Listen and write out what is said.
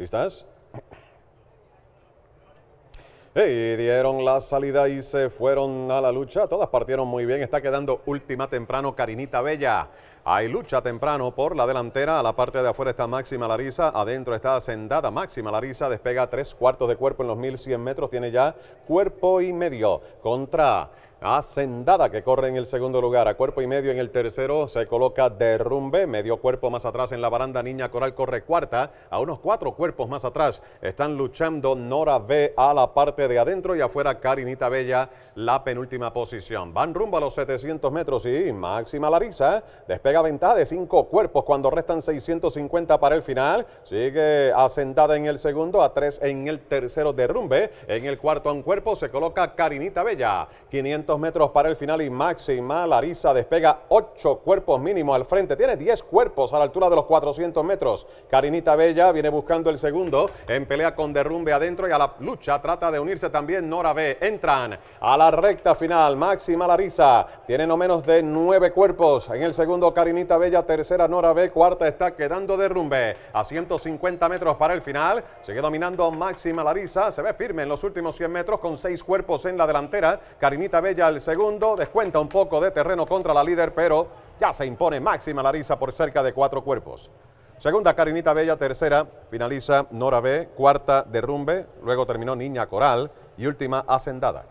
¿Listas? Y dieron la salida y se fueron a la lucha. Todas partieron muy bien. Está quedando última temprano Carinita Bella. Hay lucha temprano por la delantera. A la parte de afuera está Máxima Larisa. Adentro está Sendada. Máxima Larisa despega tres cuartos de cuerpo en los 1100 metros. Tiene ya cuerpo y medio contra Ascendada que corre en el segundo lugar, a cuerpo y medio en el tercero se coloca Derrumbe, medio cuerpo más atrás en la baranda, Niña Coral corre cuarta, a unos cuatro cuerpos más atrás están luchando Nora B a la parte de adentro y afuera Carinita Bella la penúltima posición. Van rumbo a los 700 metros y Máxima Larisa despega ventaja de cinco cuerpos cuando restan 650 para el final, sigue ascendada en el segundo, a tres en el tercero Derrumbe, en el cuarto a un cuerpo se coloca Carinita Bella, 500 metros para el final y máxima. Larisa despega 8 cuerpos mínimo al frente. Tiene 10 cuerpos a la altura de los 400 metros. Carinita Bella viene buscando el segundo en pelea con derrumbe adentro y a la lucha trata de unirse también Nora B. Entran a la recta final. Máxima Larisa tiene no menos de nueve cuerpos. En el segundo Carinita Bella, tercera Nora B, cuarta está quedando derrumbe. A 150 metros para el final. Sigue dominando máxima Larisa. Se ve firme en los últimos 100 metros con seis cuerpos en la delantera. Carinita Bella el segundo, descuenta un poco de terreno contra la líder, pero ya se impone máxima Larisa por cerca de cuatro cuerpos. Segunda, Karinita Bella. Tercera, finaliza Nora B. Cuarta, Derrumbe. Luego terminó Niña Coral. Y última, Hacendada.